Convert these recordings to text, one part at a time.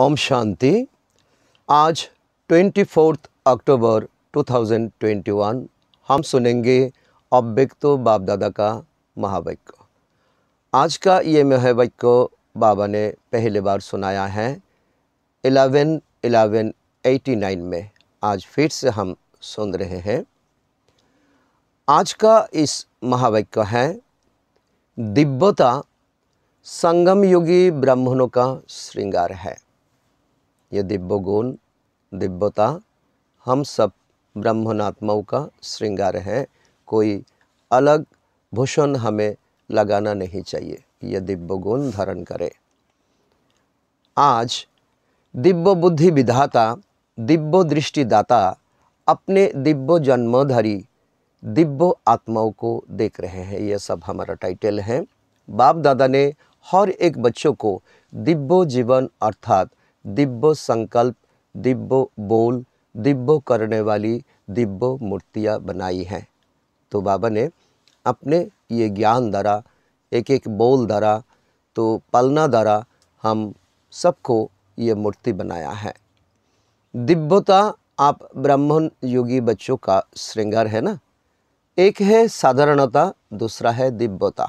ओम शांति आज 24 अक्टूबर 2021 हम सुनेंगे अव्यक्तो बाप दादा का महावाक्य आज का ये महावाक्य बाबा ने पहली बार सुनाया है 11 11 89 में आज फिर से हम सुन रहे हैं आज का इस महावाक्य है दिव्यता संगम योगी ब्राह्मणों का श्रृंगार है ये दिव्य गुण दिव्यता हम सब ब्राह्मणात्माओं का श्रृंगार है कोई अलग भूषण हमें लगाना नहीं चाहिए ये दिव्य गुण धारण करे आज दिव्य बुद्धि विधाता दिव्य दृष्टिदाता अपने दिव्य जन्मधारी दिव्य आत्माओं को देख रहे हैं यह सब हमारा टाइटल है बाप दादा ने हर एक बच्चों को दिव्य जीवन अर्थात दिव्य संकल्प दिव्य बोल दिव्य करने वाली दिव्य मूर्तियाँ बनाई हैं तो बाबा ने अपने ये ज्ञान द्वारा एक एक बोल द्वारा तो पलना द्वारा हम सबको ये मूर्ति बनाया है दिव्यता आप ब्राह्मण योगी बच्चों का श्रृंगार है ना एक है साधारणता दूसरा है दिव्यता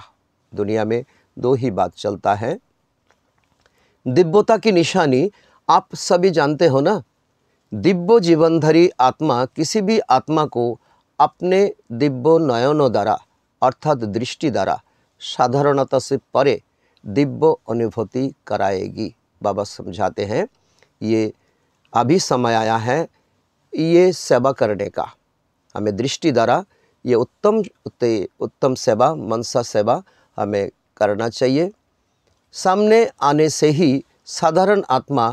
दुनिया में दो ही बात चलता है दिव्यता की निशानी आप सभी जानते हो ना दिव्य जीवनधरी आत्मा किसी भी आत्मा को अपने दिव्य नयनों द्वारा अर्थात दृष्टि द्वारा साधारणता से परे दिव्य अनुभूति कराएगी बाबा समझाते हैं ये अभी समय आया है ये सेवा करने का हमें दृष्टि द्वारा ये उत्तम उत्तम सेवा मनसा सेवा हमें करना चाहिए सामने आने से ही साधारण आत्मा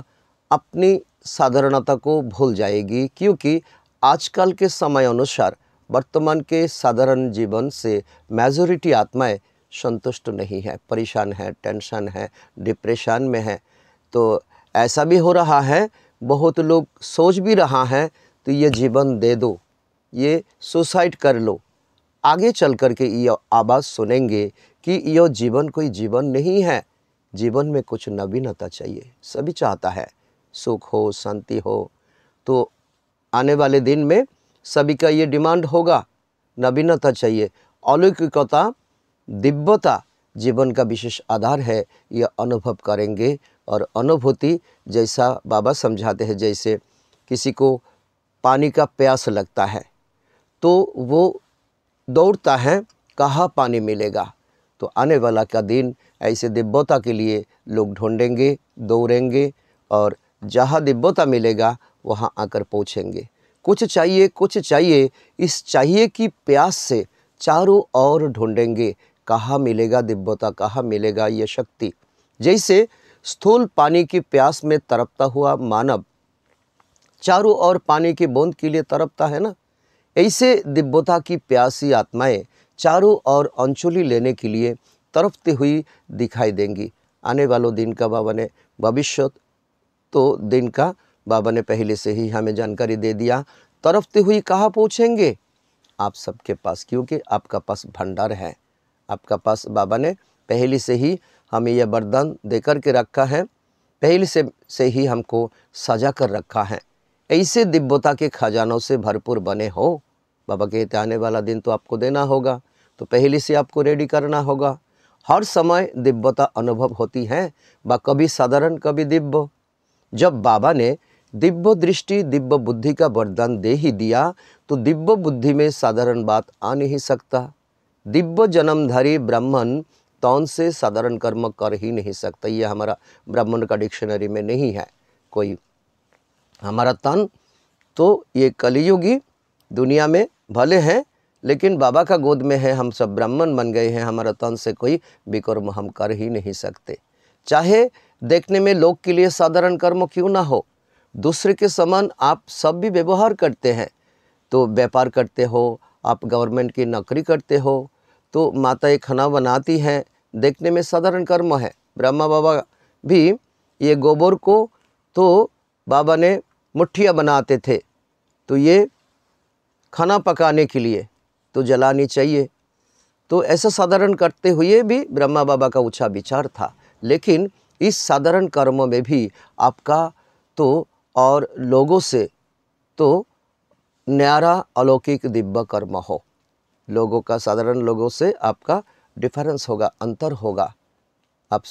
अपनी साधारणता को भूल जाएगी क्योंकि आजकल के समय अनुसार वर्तमान के साधारण जीवन से मेजोरिटी आत्माएं संतुष्ट नहीं है परेशान है टेंशन है डिप्रेशन में है तो ऐसा भी हो रहा है बहुत लोग सोच भी रहा है तो ये जीवन दे दो ये सुसाइड कर लो आगे चल कर के ये आवाज़ सुनेंगे कि यह जीवन कोई जीवन नहीं है जीवन में कुछ नवीनता चाहिए सभी चाहता है सुख हो शांति हो तो आने वाले दिन में सभी का ये डिमांड होगा नवीनता चाहिए अलौकिकता दिव्यता जीवन का विशेष आधार है यह अनुभव करेंगे और अनुभूति जैसा बाबा समझाते हैं जैसे किसी को पानी का प्यास लगता है तो वो दौड़ता है कहाँ पानी मिलेगा तो आने वाला का दिन ऐसे दिव्यता के लिए लोग ढूंढेंगे दौड़ेंगे और जहाँ दिव्यता मिलेगा वहाँ आकर पहुँचेंगे कुछ चाहिए कुछ चाहिए इस चाहिए की प्यास से चारों ओर ढूंढेंगे कहाँ मिलेगा दिव्यता कहाँ मिलेगा यह शक्ति जैसे स्थूल पानी की प्यास में तरपता हुआ मानव चारों ओर पानी की बूंद के लिए तरपता है ना ऐसे दिव्यता की प्यासी आत्माएं चारों ओर अंचुली लेने के लिए तरफती हुई दिखाई देंगी आने वालों दिन का बाबा ने भविष्य तो दिन का बाबा ने पहले से ही हमें जानकारी दे दिया तरफती हुई कहाँ पूछेंगे आप सबके पास क्योंकि आपका पास भंडार है आपका पास बाबा ने पहले से ही हमें यह वरदान दे कर के रखा है पहले से से ही हमको सजा कर रखा है ऐसे दिव्यता के खजानों से भरपूर बने हो बाबा कहते आने वाला दिन तो आपको देना होगा तो पहले से आपको रेडी करना होगा हर समय दिव्यता अनुभव होती है व कभी साधारण कभी दिव्य जब बाबा ने दिव्य दृष्टि दिव्य बुद्धि का वरदान दे ही दिया तो दिव्य बुद्धि में साधारण बात आ नहीं सकता दिव्य जन्मधारी ब्राह्मण तौन से साधारण कर्म कर ही नहीं सकता ये हमारा ब्राह्मण का डिक्शनरी में नहीं है कोई हमारा तन तो ये कलियुगी दुनिया में भले हैं लेकिन बाबा का गोद में है हम सब ब्राह्मण बन गए हैं हमारा तन तो से कोई विकर्म हम कर ही नहीं सकते चाहे देखने में लोग के लिए साधारण कर्म क्यों ना हो दूसरे के समान आप सब भी व्यवहार करते हैं तो व्यापार करते हो आप गवर्नमेंट की नौकरी करते हो तो माता ये खाना बनाती हैं देखने में साधारण कर्म है ब्रह्मा बाबा भी ये गोबर को तो बाबा ने मुठ्ठियाँ बनाते थे तो ये खाना पकाने के लिए तो जलानी चाहिए तो ऐसा साधारण करते हुए भी ब्रह्मा बाबा का ऊँचा विचार था लेकिन इस साधारण कर्म में भी आपका तो और लोगों से तो न्यारा अलौकिक दिव्य कर्म हो लोगों का साधारण लोगों से आपका डिफरेंस होगा अंतर होगा आप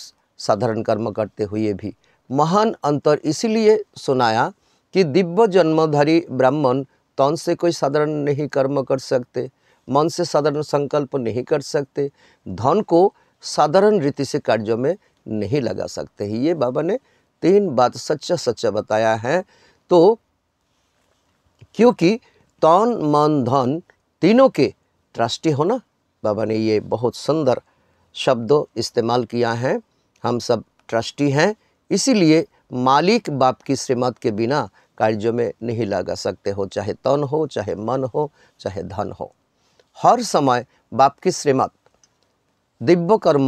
साधारण कर्म करते हुए भी महान अंतर इसीलिए सुनाया कि दिव्य जन्मधारी ब्राह्मण तौन तो से कोई साधारण नहीं कर्म कर सकते मन से साधारण संकल्प नहीं कर सकते धन को साधारण रीति से कार्यों में नहीं लगा सकते ये बाबा ने तीन बात सच्चा सच्चा बताया है तो क्योंकि तन मन धन तीनों के ट्रस्टी होना बाबा ने ये बहुत सुंदर शब्द इस्तेमाल किया है हम सब ट्रस्टी हैं इसीलिए मालिक बाप की श्रीमत के बिना कार्यों में नहीं लगा सकते हो चाहे तन हो चाहे मन हो चाहे धन हो हर समय बाप की श्रीमत दिव्य कर्म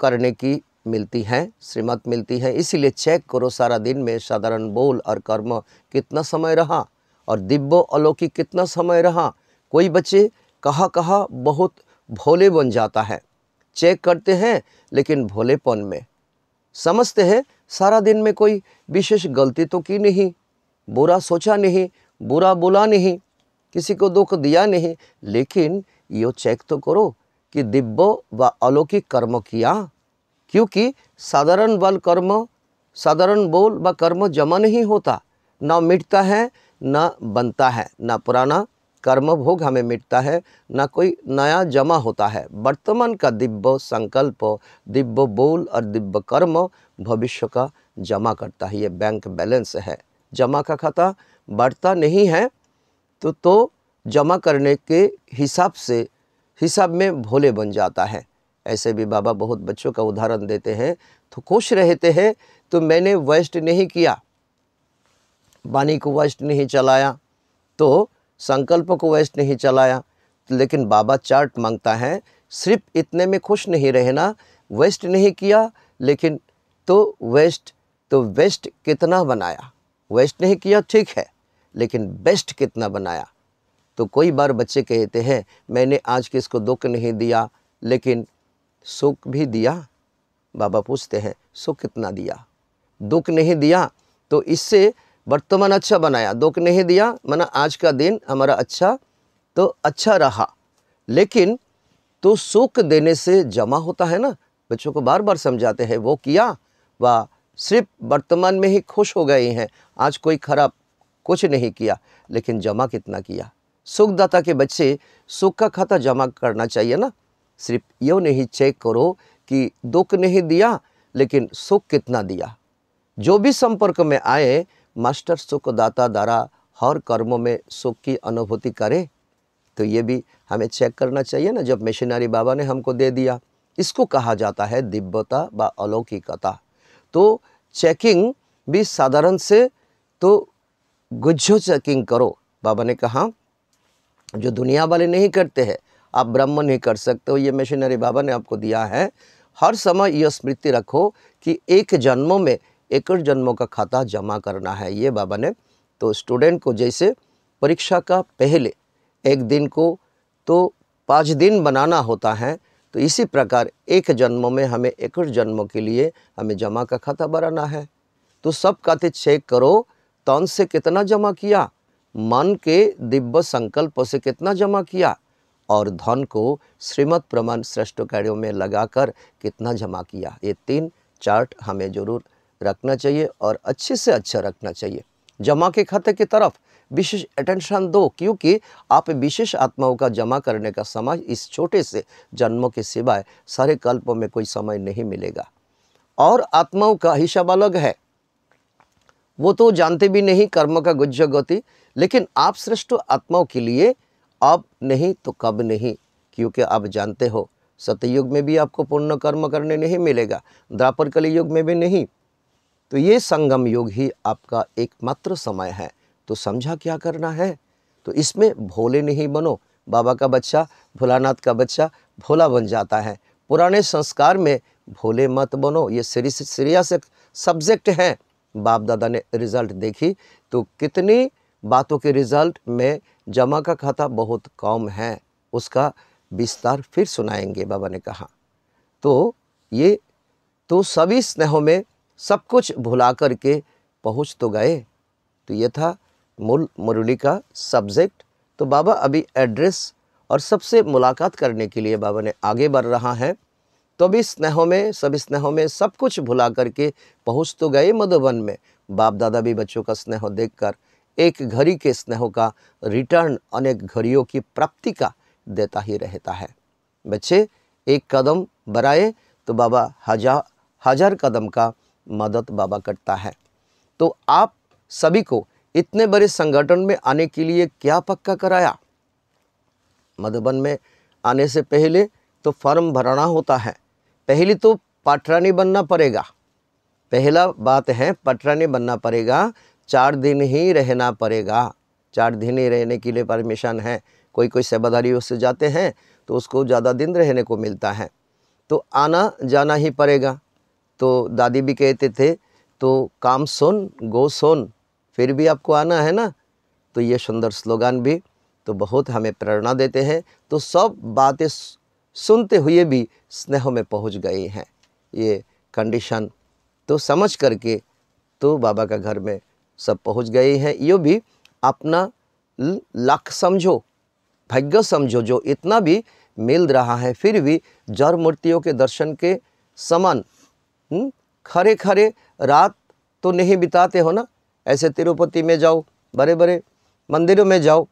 करने की मिलती हैं श्रीमत मिलती है इसीलिए चेक करो सारा दिन में साधारण बोल और कर्म कितना समय रहा और दिव्य अलौकिक कितना समय रहा कोई बच्चे कहा कहा बहुत भोले बन जाता है चेक करते हैं लेकिन भोलेपन में समझते हैं सारा दिन में कोई विशेष गलती तो की नहीं बुरा सोचा नहीं बुरा बोला नहीं किसी को दुख दिया नहीं लेकिन यो चेक तो करो कि दिव्य व अलौकिक कर्म किया क्योंकि साधारण बल कर्म साधारण बोल व कर्म जमा नहीं होता ना मिटता है ना बनता है ना पुराना कर्म भोग हमें मिटता है ना कोई नया जमा होता है वर्तमान का दिव्य संकल्प दिव्य बोल और दिव्य कर्म भविष्य का जमा करता है ये बैंक बैलेंस है जमा का खाता बढ़ता नहीं है तो तो जमा करने के हिसाब से हिसाब में भोले बन जाता है ऐसे भी बाबा बहुत बच्चों का उदाहरण देते हैं तो खुश रहते हैं तो मैंने वेस्ट नहीं किया वाणी को वेस्ट नहीं चलाया तो संकल्प को वेस्ट नहीं चलाया लेकिन बाबा चार्ट मांगता है सिर्फ इतने में खुश नहीं रहना वेस्ट नहीं किया लेकिन तो वेस्ट तो वेस्ट कितना बनाया वेस्ट नहीं किया ठीक है लेकिन बेस्ट कितना बनाया तो कोई बार बच्चे कहते हैं मैंने आज इसको दुख नहीं दिया लेकिन सुख भी दिया बाबा पूछते हैं सुख कितना दिया दुख नहीं दिया तो इससे वर्तमान अच्छा बनाया दुख नहीं दिया मना आज का दिन हमारा अच्छा तो अच्छा रहा लेकिन तो सुख देने से जमा होता है ना बच्चों को बार बार समझाते हैं वो किया वह सिर्फ वर्तमान में ही खुश हो गए हैं आज कोई खराब कुछ नहीं किया लेकिन जमा कितना किया सुखदाता के बच्चे सुख का खाता जमा करना चाहिए ना सिर्फ यो नहीं चेक करो कि दुख नहीं दिया लेकिन सुख कितना दिया जो भी संपर्क में आए मास्टर सुखदाता द्वारा हर कर्मों में सुख की अनुभूति करे तो ये भी हमें चेक करना चाहिए ना जब मिशनरी बाबा ने हमको दे दिया इसको कहा जाता है दिव्यता व अलौकिकता तो चेकिंग भी साधारण से तो गुज्जो चेकिंग करो बाबा ने कहा जो दुनिया वाले नहीं करते हैं आप ब्रह्म नहीं कर सकते हो ये मिशनरी बाबा ने आपको दिया है हर समय यह स्मृति रखो कि एक जन्मों में एकड़ जन्मों का खाता जमा करना है ये बाबा ने तो स्टूडेंट को जैसे परीक्षा का पहले एक दिन को तो पाँच दिन बनाना होता है तो इसी प्रकार एक जन्मों में हमें एकड़ जन्मों के लिए हमें जमा का खाता बनाना है तो सब खाते चेक करो तन से कितना जमा किया मन के दिव्य संकल्प से कितना जमा किया और धन को श्रीमद प्रमाण श्रेष्ठ कार्यों में लगाकर कितना जमा किया ये तीन चार्ट हमें जरूर रखना चाहिए और अच्छे से अच्छा रखना चाहिए जमा के खाते की तरफ विशेष अटेंशन दो क्योंकि आप विशेष आत्माओं का जमा करने का समय इस छोटे से जन्मों के सिवाय सारे कल्प में कोई समय नहीं मिलेगा और आत्माओं का हिसाब अलग है वो तो जानते भी नहीं कर्म का गुज्ज गति लेकिन आप श्रेष्ठ आत्माओं के लिए अब नहीं तो कब नहीं क्योंकि आप जानते हो सतयुग में भी आपको पूर्ण कर्म करने नहीं मिलेगा द्रापर कली युग में भी नहीं तो ये संगम योग ही आपका एकमात्र समय है तो समझा क्या करना है तो इसमें भोले नहीं बनो बाबा का बच्चा भोलानाथ का बच्चा भोला बन जाता है पुराने संस्कार में भोले मत बनो ये सीरिया से सब्जेक्ट हैं बाप दादा ने रिज़ल्ट देखी तो कितनी बातों के रिज़ल्ट में जमा का खाता बहुत कम है उसका विस्तार फिर सुनाएंगे बाबा ने कहा तो ये तो सभी स्नेहों में सब कुछ भुला कर के पहुँच तो गए तो ये था मूल मुरली का सब्जेक्ट तो बाबा अभी एड्रेस और सबसे मुलाकात करने के लिए बाबा ने आगे बढ़ रहा है सभी तो स्नेहों में सभी स्नेहों में सब कुछ भुला करके पहुँच तो गए मधुबन में बाप दादा भी बच्चों का स्नेह देखकर एक घड़ी के स्नेहों का रिटर्न अनेक घड़ियों की प्राप्ति का देता ही रहता है बच्चे एक कदम बढ़ाए तो बाबा हजार हजार कदम का मदद बाबा करता है तो आप सभी को इतने बड़े संगठन में आने के लिए क्या पक्का कराया मधुबन में आने से पहले तो फॉर्म भरना होता है पहली तो पटरानी बनना पड़ेगा पहला बात है पटरानी बनना पड़ेगा चार दिन ही रहना पड़ेगा चार दिन ही रहने के लिए परमिशन है कोई कोई सेवादारी उससे जाते हैं तो उसको ज़्यादा दिन रहने को मिलता है तो आना जाना ही पड़ेगा तो दादी भी कहते थे तो काम सुन गो सुन फिर भी आपको आना है ना तो ये सुंदर स्लोगान भी तो बहुत हमें प्रेरणा देते हैं तो सब बातें सुनते हुए भी स्नेह में पहुंच गए हैं ये कंडीशन तो समझ करके तो बाबा का घर में सब पहुंच गए हैं यो भी अपना लक समझो भाग्य समझो जो इतना भी मिल रहा है फिर भी जड़ मूर्तियों के दर्शन के समान हम्म, खरे खरे रात तो नहीं बिताते हो ना ऐसे तिरुपति में जाओ बड़े बड़े मंदिरों में जाओ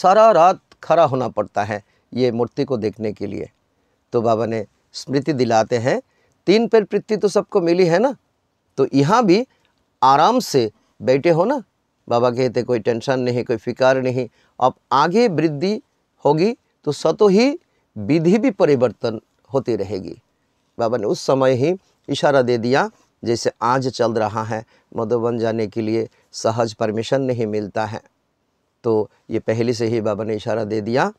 सारा रात खड़ा होना पड़ता है ये मूर्ति को देखने के लिए तो बाबा ने स्मृति दिलाते हैं तीन पैर पृथ्वी तो सबको मिली है ना तो यहाँ भी आराम से बैठे हो ना बाबा कहते कोई टेंशन नहीं कोई फिकार नहीं अब आगे वृद्धि होगी तो सतो ही विधि भी परिवर्तन होती रहेगी बाबा ने उस समय ही इशारा दे दिया जैसे आज चल रहा है मधुबन जाने के लिए सहज परमिशन नहीं मिलता है तो ये पहले से ही बाबा ने इशारा दे दिया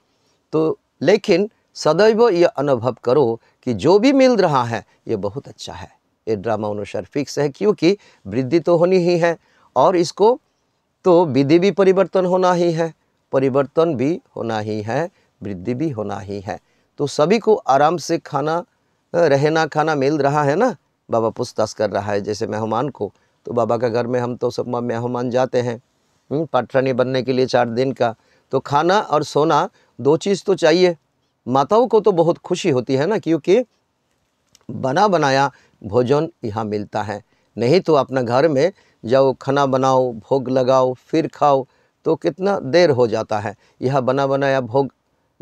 तो लेकिन सदैव यह अनुभव करो कि जो भी मिल रहा है ये बहुत अच्छा है ये ड्रामा अनुसार फिक्स है क्योंकि वृद्धि तो होनी ही है और इसको तो विधि भी परिवर्तन होना ही है परिवर्तन भी होना ही है वृद्धि भी होना ही है तो सभी को आराम से खाना रहना खाना मिल रहा है ना बाबा पूछताछ कर रहा है जैसे मेहमान को तो बाबा के घर में हम तो सब मेहमान जाते हैं हम्म, पाठरानी बनने के लिए चार दिन का तो खाना और सोना दो चीज़ तो चाहिए माताओं को तो बहुत खुशी होती है ना क्योंकि बना बनाया भोजन यहाँ मिलता है नहीं तो अपना घर में जाओ खाना बनाओ भोग लगाओ फिर खाओ तो कितना देर हो जाता है यह बना बनाया भोग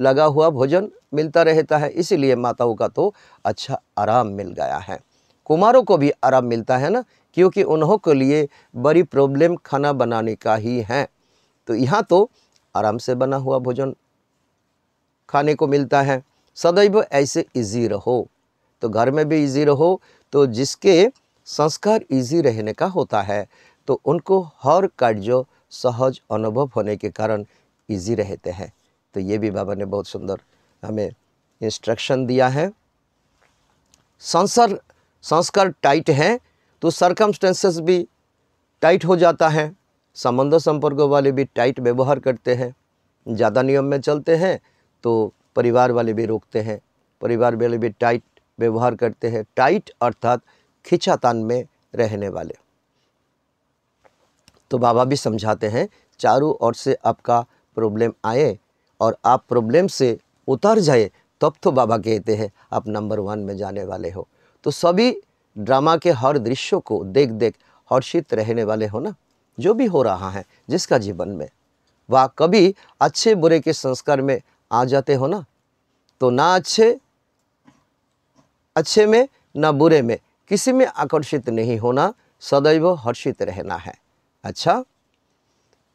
लगा हुआ भोजन मिलता रहता है इसीलिए माताओं का तो अच्छा आराम मिल गया है कुमारों को भी आराम मिलता है ना क्योंकि उन्हों के लिए बड़ी प्रॉब्लम खाना बनाने का ही है तो यहाँ तो आराम से बना हुआ भोजन खाने को मिलता है सदैव ऐसे इजी रहो तो घर में भी इजी रहो तो जिसके संस्कार इजी रहने का होता है तो उनको हर कार्य सहज अनुभव होने के कारण इजी रहते हैं तो ये भी बाबा ने बहुत सुंदर हमें इंस्ट्रक्शन दिया है संसार संस्कार टाइट हैं तो सरकमस्टेंसेस भी टाइट हो जाता है संबंध संपर्कों वाले भी टाइट व्यवहार करते हैं ज़्यादा नियम में चलते हैं तो परिवार वाले भी रोकते हैं परिवार वाले भी टाइट व्यवहार करते हैं टाइट अर्थात खिंचातान में रहने वाले तो बाबा भी समझाते हैं चारों ओर से आपका प्रॉब्लम आए और आप प्रॉब्लम से उतर जाए तब तो बाबा कहते हैं आप नंबर वन में जाने वाले हो तो सभी ड्रामा के हर दृश्यों को देख देख हर्षित रहने वाले हो ना जो भी हो रहा है जिसका जीवन में वह कभी अच्छे बुरे के संस्कार में आ जाते हो ना तो ना अच्छे अच्छे में ना बुरे में किसी में आकर्षित नहीं होना सदैव हर्षित रहना है अच्छा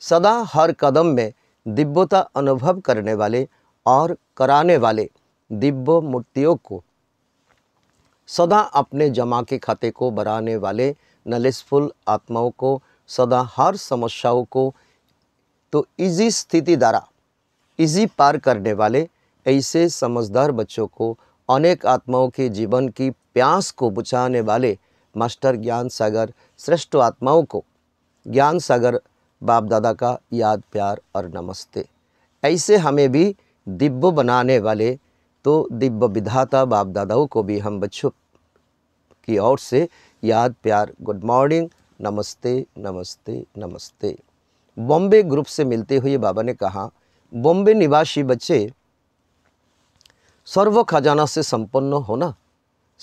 सदा हर कदम में दिव्यता अनुभव करने वाले और कराने वाले दिव्य मूर्तियों को सदा अपने जमा के खाते को बढ़ाने वाले नलिसफुल आत्माओं को सदा हर समस्याओं को तो इजी स्थिति द्वारा इसी पार करने वाले ऐसे समझदार बच्चों को अनेक आत्माओं के जीवन की प्यास को बुझाने वाले मास्टर ज्ञान सागर श्रेष्ठ आत्माओं को ज्ञान सागर बाप दादा का याद प्यार और नमस्ते ऐसे हमें भी दिव्य बनाने वाले तो दिव्य विधाता बाप दादाओं को भी हम बच्चों की ओर से याद प्यार गुड मॉर्निंग नमस्ते नमस्ते नमस्ते बॉम्बे ग्रुप से मिलते हुए बाबा ने कहा बॉम्बे निवासी बच्चे सर्व खजाना से संपन्न हो ना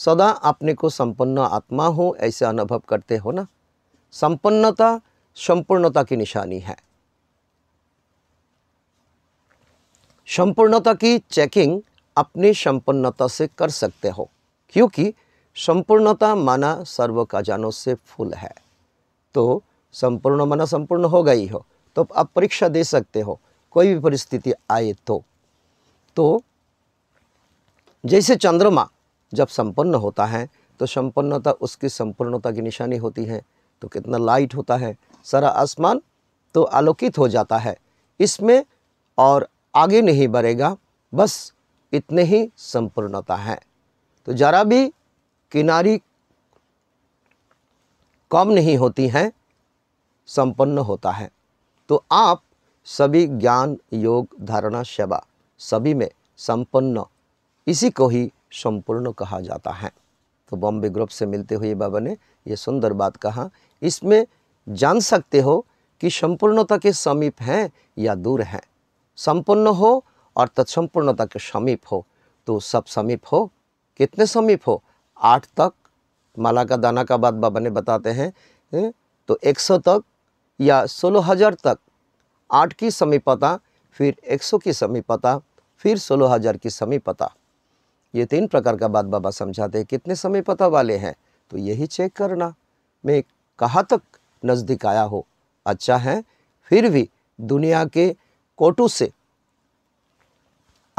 सदा अपने को संपन्न आत्मा हो ऐसे अनुभव करते हो ना संपन्नता संपूर्णता की निशानी है संपूर्णता की चेकिंग अपनी संपन्नता से कर सकते हो क्योंकि संपूर्णता माना सर्व खजानों से फुल है तो संपूर्ण माना संपूर्ण हो गई हो तो आप परीक्षा दे सकते हो कोई भी परिस्थिति आए तो तो जैसे चंद्रमा जब संपन्न होता है तो संपन्नता उसकी संपूर्णता की निशानी होती है तो कितना लाइट होता है सारा आसमान तो आलोकित हो जाता है इसमें और आगे नहीं बढ़ेगा बस इतने ही संपूर्णता है तो जरा भी किनारी कम नहीं होती हैं संपन्न होता है तो आप सभी ज्ञान योग धारणा सेवा सभी में संपन्न इसी को ही संपूर्ण कहा जाता है तो बॉम्बे ग्रुप से मिलते हुए बाबा ने ये सुंदर बात कहा इसमें जान सकते हो कि संपूर्णता के समीप हैं या दूर हैं संपन्न हो और तत्सम्पूर्णता के समीप हो तो सब समीप हो कितने समीप हो आठ तक माला का दाना का बाद बाबा ने बताते हैं तो एक सौ तक या सोलह हजार तक आठ की समीपता फिर एक सौ की समीपता फिर सोलह हज़ार की समीपता ये तीन प्रकार का बात बाबा समझाते हैं कितने समीपता वाले हैं तो यही चेक करना मैं कहाँ तक नज़दीक आया हो अच्छा है फिर भी दुनिया के कोटू से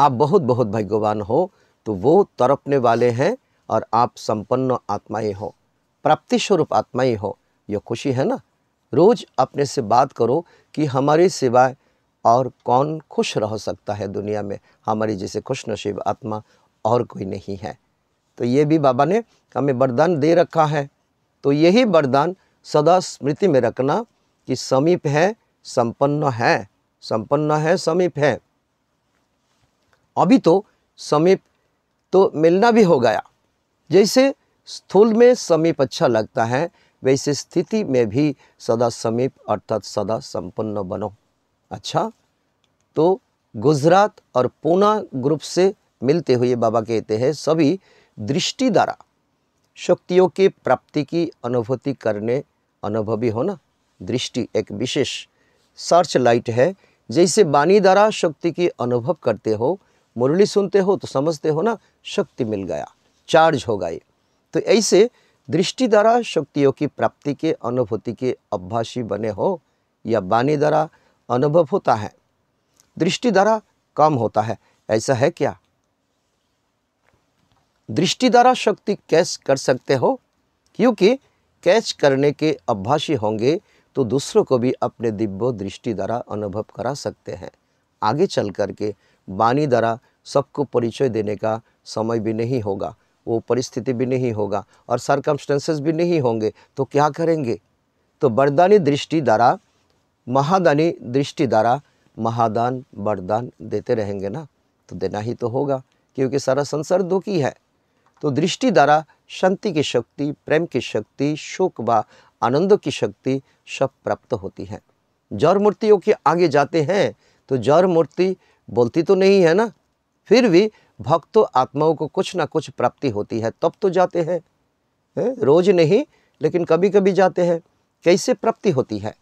आप बहुत बहुत भाग्यवान हो तो वो तरपने वाले हैं और आप संपन्न आत्माएं हो प्राप्ति स्वरूप आत्माएं हो यह खुशी है ना रोज़ अपने से बात करो कि हमारे सिवाय और कौन खुश रह सकता है दुनिया में हमारी जैसे खुश नसीब आत्मा और कोई नहीं है तो ये भी बाबा ने हमें वरदान दे रखा है तो यही वरदान सदा स्मृति में रखना कि समीप है संपन्न है संपन्न है समीप है अभी तो समीप तो मिलना भी हो गया जैसे स्थूल में समीप अच्छा लगता है वैसे स्थिति में भी सदा समीप अर्थात सदा संपन्न बनो अच्छा तो गुजरात और पूना ग्रुप से मिलते हुए बाबा कहते हैं सभी दृष्टि द्वारा शक्तियों के प्राप्ति की अनुभूति करने अनुभवी हो ना दृष्टि एक विशेष सर्च लाइट है जैसे वाणी द्वारा शक्ति की अनुभव करते हो मुरली सुनते हो तो समझते हो ना शक्ति मिल गया चार्ज हो गए तो ऐसे दृष्टि द्वारा शक्तियों की प्राप्ति के अनुभूति के अभ्यासी बने हो या वाणी द्वारा अनुभव होता है दृष्टि द्वारा कम होता है ऐसा है क्या दृष्टि द्वारा शक्ति कैच कर सकते हो क्योंकि कैच करने के अभ्यासी होंगे तो दूसरों को भी अपने दिव्य दृष्टि द्वारा अनुभव करा सकते हैं आगे चल करके वाणी द्वारा सबको परिचय देने का समय भी नहीं होगा वो परिस्थिति भी नहीं होगा और सरकमस्टेंसेस भी नहीं होंगे तो क्या करेंगे तो बरदानी दृष्टि द्वारा महादानी दृष्टि द्वारा महादान बरदान देते रहेंगे ना तो देना ही तो होगा क्योंकि सारा संसार दुखी है तो दृष्टि द्वारा शांति की शक्ति प्रेम की शक्ति शोक व आनंद की शक्ति सब प्राप्त होती है जर मूर्तियों के आगे जाते हैं तो जर मूर्ति बोलती तो नहीं है ना फिर भी भक्त आत्माओं को कुछ ना कुछ प्राप्ति होती है तब तो जाते हैं है? रोज नहीं लेकिन कभी कभी जाते हैं कैसे प्राप्ति होती है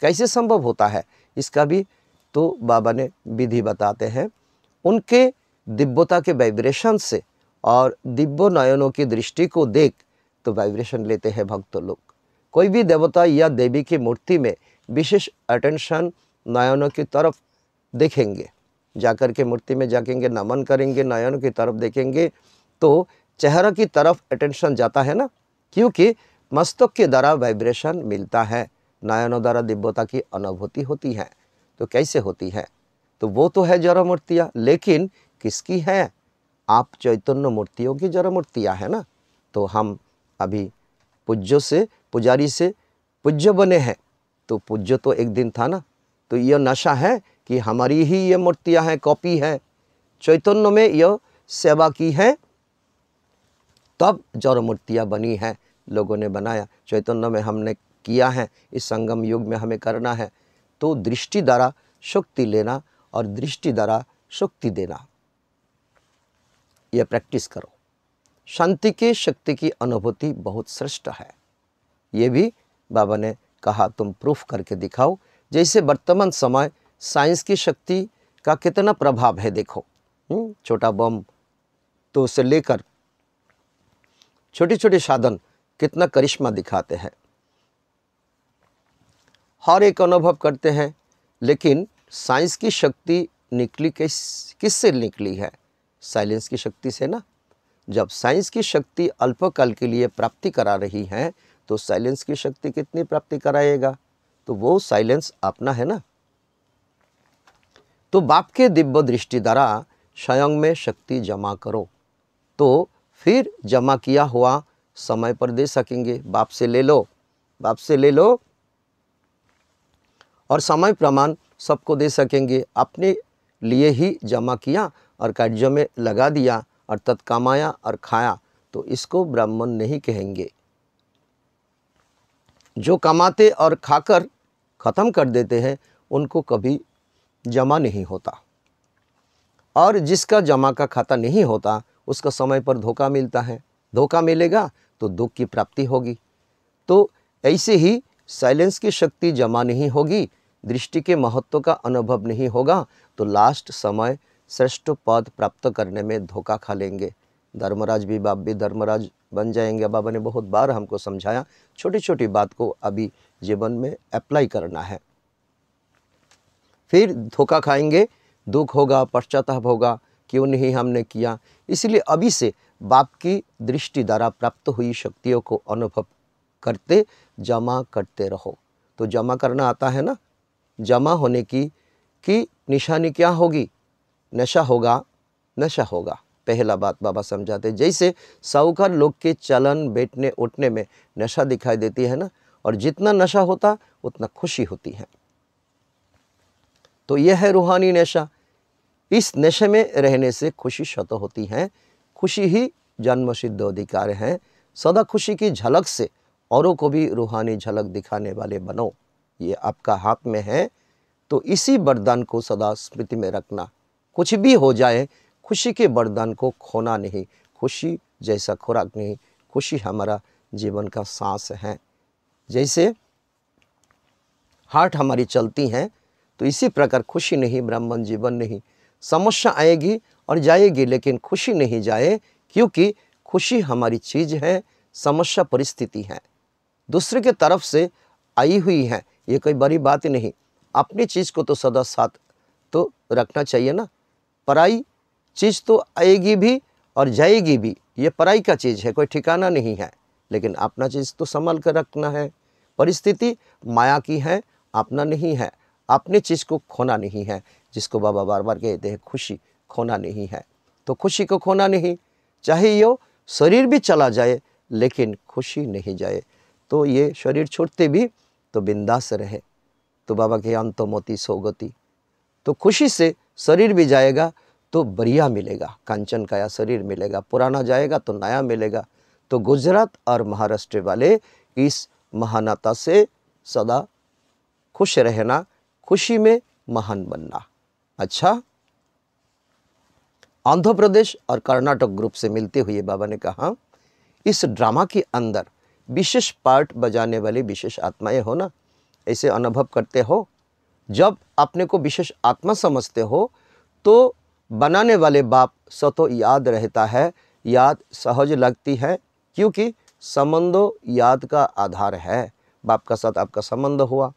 कैसे संभव होता है इसका भी तो बाबा ने विधि बताते हैं उनके दिव्यता के वाइब्रेशन से और दिव्य नयनों की दृष्टि को देख तो वाइब्रेशन लेते हैं भक्त लोग कोई भी देवता या देवी की मूर्ति में विशेष अटेंशन नयनों की तरफ देखेंगे जाकर के मूर्ति में जाकेंगे नमन करेंगे नयन की तरफ देखेंगे तो चेहरा की तरफ अटेंशन जाता है ना क्योंकि मस्तक के द्वारा वाइब्रेशन मिलता है नयनों द्वारा दिव्यता की अनुभूति होती है तो कैसे होती है तो वो तो है जरा मूर्तियाँ लेकिन किसकी है आप चैतन्य मूर्तियों की जरा मूर्तियाँ हैं ना तो हम अभी पूज्यों से पुजारी से पूज्य बने हैं तो पूज्य तो एक दिन था ना तो यह नशा है कि हमारी ही ये मूर्तियां हैं कॉपी हैं चैतन्य में यह सेवा की है तब जौर मूर्तियां बनी हैं लोगों ने बनाया चैतन्य में हमने किया है इस संगम युग में हमें करना है तो दृष्टि द्वारा शक्ति लेना और दृष्टि द्वारा शक्ति देना यह प्रैक्टिस करो शांति की शक्ति की अनुभूति बहुत श्रेष्ठ है ये भी बाबा ने कहा तुम प्रूफ करके दिखाओ जैसे वर्तमान समय साइंस की शक्ति का कितना प्रभाव है देखो हम्म, छोटा बम तो उसे लेकर छोटे छोटे साधन कितना करिश्मा दिखाते हैं हर एक अनुभव करते हैं लेकिन साइंस की शक्ति निकली किस किससे निकली है साइलेंस की शक्ति से ना जब साइंस की शक्ति अल्पकाल के लिए प्राप्ति करा रही है तो साइलेंस की शक्ति कितनी प्राप्ति कराएगा तो वो साइलेंस अपना है ना तो बाप के दिव्य दृष्टि द्वारा स्वयं में शक्ति जमा करो तो फिर जमा किया हुआ समय पर दे सकेंगे बाप से ले लो बाप से ले लो और समय प्रमाण सबको दे सकेंगे अपने लिए ही जमा किया और कार्यों में लगा दिया अर्थात कमाया और खाया तो इसको ब्राह्मण नहीं कहेंगे जो कमाते और खाकर ख़त्म कर देते हैं उनको कभी जमा नहीं होता और जिसका जमा का खाता नहीं होता उसका समय पर धोखा मिलता है धोखा मिलेगा तो दुख की प्राप्ति होगी तो ऐसे ही साइलेंस की शक्ति जमा नहीं होगी दृष्टि के महत्व का अनुभव नहीं होगा तो लास्ट समय श्रेष्ठ पद प्राप्त करने में धोखा खा लेंगे धर्मराज भी बाप भी धर्मराज बन जाएंगे बाबा ने बहुत बार हमको समझाया छोटी छोटी बात को अभी जीवन में अप्लाई करना है फिर धोखा खाएंगे दुख होगा पश्चाताप होगा क्यों नहीं हमने किया इसलिए अभी से बाप की दृष्टि द्वारा प्राप्त हुई शक्तियों को अनुभव करते जमा करते रहो तो जमा करना आता है ना जमा होने की कि निशानी क्या होगी नशा होगा नशा होगा पहला बात बाबा समझाते जैसे साहूकार लोग के चलन बैठने उठने में नशा दिखाई देती है ना और जितना नशा होता उतना खुशी होती है तो यह है रूहानी नशा इस नशे में रहने से खुशी शत होती हैं खुशी ही जन्म सिद्ध अधिकार हैं सदा खुशी की झलक से औरों को भी रूहानी झलक दिखाने वाले बनो ये आपका हाथ में है तो इसी वरदान को सदा स्मृति में रखना कुछ भी हो जाए खुशी के वरदान को खोना नहीं खुशी जैसा खुराक नहीं खुशी हमारा जीवन का सांस है जैसे हार्ट हमारी चलती हैं तो इसी प्रकार खुशी नहीं ब्राह्मण जीवन नहीं समस्या आएगी और जाएगी लेकिन खुशी नहीं जाए क्योंकि खुशी हमारी चीज़ है समस्या परिस्थिति है दूसरे के तरफ से आई हुई है ये कोई बड़ी बात ही नहीं अपनी चीज़ को तो सदा साथ तो रखना चाहिए ना पराई चीज़ तो आएगी भी और जाएगी भी ये पराई का चीज़ है कोई ठिकाना नहीं है लेकिन अपना चीज़ तो संभाल कर रखना है परिस्थिति माया की है अपना नहीं है अपने चीज़ को खोना नहीं है जिसको बाबा बार बार कहते हैं खुशी खोना नहीं है तो खुशी को खोना नहीं चाहिए यो शरीर भी चला जाए लेकिन खुशी नहीं जाए तो ये शरीर छोड़ते भी तो बिंदास रहे तो बाबा के अंत मोती सोगति तो खुशी से शरीर भी जाएगा तो बढ़िया मिलेगा कंचन का या शरीर मिलेगा पुराना जाएगा तो नया मिलेगा तो गुजरात और महाराष्ट्र वाले इस महानता से सदा खुश रहना खुशी में महान बनना अच्छा आंध्र प्रदेश और कर्नाटक ग्रुप से मिलते हुए बाबा ने कहा इस ड्रामा के अंदर विशेष पार्ट बजाने वाली विशेष आत्माएं हो ना ऐसे अनुभव करते हो जब अपने को विशेष आत्मा समझते हो तो बनाने वाले बाप सतो याद रहता है याद सहज लगती है क्योंकि संबंधों याद का आधार है बाप का साथ आपका संबंध हुआ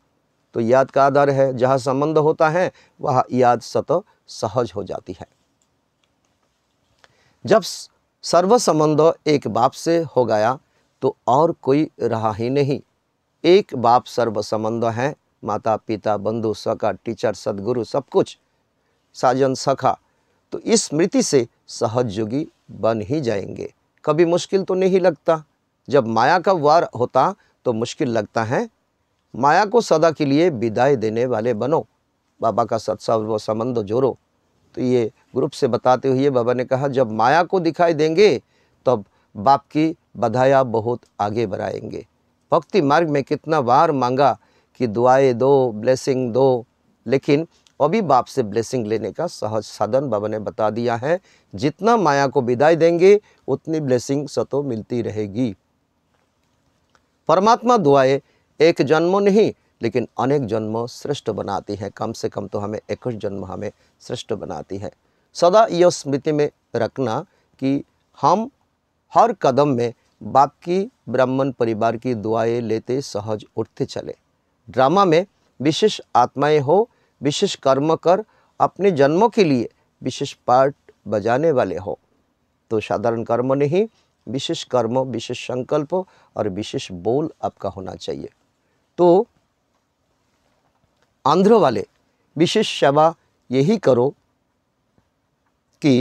तो याद का आधार है जहाँ संबंध होता है वह याद सत सहज हो जाती है जब सर्व संबंध एक बाप से हो गया तो और कोई रहा ही नहीं एक बाप सर्व संबंध है माता पिता बंधु सखा टीचर सदगुरु सब कुछ साजन सखा तो इस स्मृति से सहज योगी बन ही जाएंगे कभी मुश्किल तो नहीं लगता जब माया का वार होता तो मुश्किल लगता है माया को सदा के लिए विदाई देने वाले बनो बाबा का सत्सव संबंध जोड़ो तो ये ग्रुप से बताते हुए बाबा ने कहा जब माया को दिखाई देंगे तब बाप की बधाया बहुत आगे बढ़ाएंगे भक्ति मार्ग में कितना बार मांगा कि दुआएं दो ब्लेसिंग दो लेकिन अभी बाप से ब्लेसिंग लेने का सहज साधन बाबा ने बता दिया है जितना माया को विदाई देंगे उतनी ब्लेसिंग सतो मिलती रहेगी परमात्मा दुआएं एक जन्म नहीं लेकिन अनेक जन्म श्रेष्ठ बनाती है कम से कम तो हमें एक जन्म हमें श्रेष्ठ बनाती है सदा यह स्मृति में रखना कि हम हर कदम में बाप की ब्राह्मण परिवार की दुआएं लेते सहज उठते चले ड्रामा में विशेष आत्माएं हो विशेष कर्म कर अपने जन्मों के लिए विशेष पाठ बजाने वाले हो तो साधारण कर्म नहीं विशेष कर्म विशेष संकल्प और विशेष बोल आपका होना चाहिए तो आंध्र वाले विशेष सेवा यही करो कि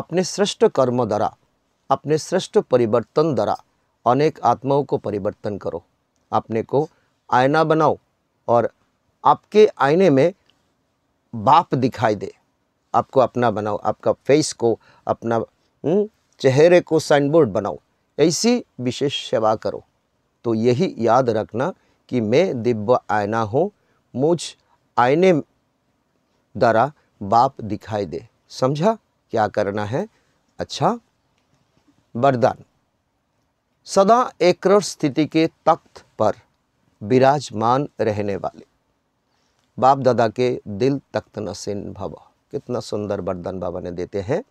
अपने श्रेष्ठ कर्म द्वारा अपने श्रेष्ठ परिवर्तन द्वारा अनेक आत्माओं को परिवर्तन करो अपने को आयना बनाओ और आपके आईने में बाप दिखाई दे आपको अपना बनाओ आपका फेस को अपना हम्म, चेहरे को साइनबोर्ड बनाओ ऐसी विशेष सेवा करो तो यही याद रखना कि मैं दिव्य आयना हूँ मुझ आईने द्वारा बाप दिखाई दे समझा क्या करना है अच्छा वरदान सदा एक स्थिति के तख्त पर विराजमान रहने वाले बाप दादा के दिल तख्त नसीन भव कितना सुंदर वरदान बाबा ने देते हैं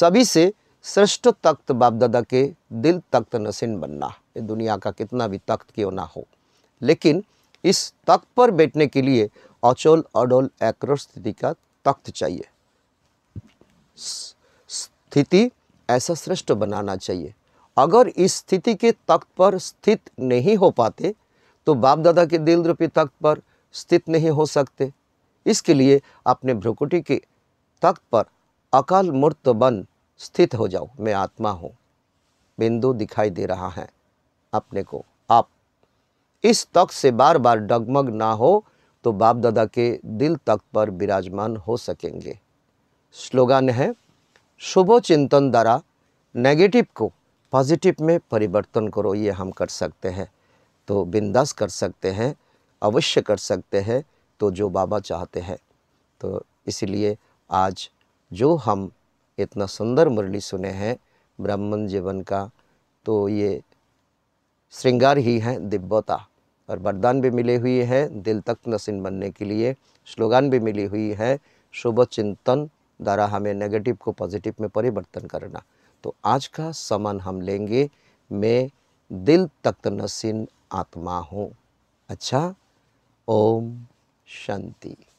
सभी से श्रेष्ठ तख्त बाप दादा के दिल तख्त नसीन बनना ये दुनिया का कितना भी तख्त क्यों ना हो लेकिन इस तख्त पर बैठने के लिए अचल अडोल एक्रर स्थिति का तख्त चाहिए स्थिति ऐसा श्रेष्ठ बनाना चाहिए अगर इस स्थिति के तख्त पर स्थित नहीं हो पाते तो बाप दादा के दिल रूपी तख्त पर स्थित नहीं हो सकते इसके लिए अपने भ्रुकुटी के तख्त पर अकाल मूर्त बन स्थित हो जाओ मैं आत्मा हूँ बिंदु दिखाई दे रहा है अपने को आप इस तख्त से बार बार डगमग ना हो तो बाप दादा के दिल तख्त पर विराजमान हो सकेंगे स्लोगन है शुभ चिंतन द्वारा नेगेटिव को पॉजिटिव में परिवर्तन करो ये हम कर सकते हैं तो बिंदास कर सकते हैं अवश्य कर सकते हैं तो जो बाबा चाहते हैं तो इसलिए आज जो हम इतना सुंदर मुरली सुने हैं ब्राह्मण जीवन का तो ये श्रृंगार ही है दिव्यता और वरदान भी मिले हुए हैं दिल तक नसीन बनने के लिए स्लोगान भी मिली हुई है शुभ चिंतन द्वारा हमें नेगेटिव को पॉजिटिव में परिवर्तन करना तो आज का समान हम लेंगे मैं दिल तक नसीन आत्मा हूँ अच्छा ओम शांति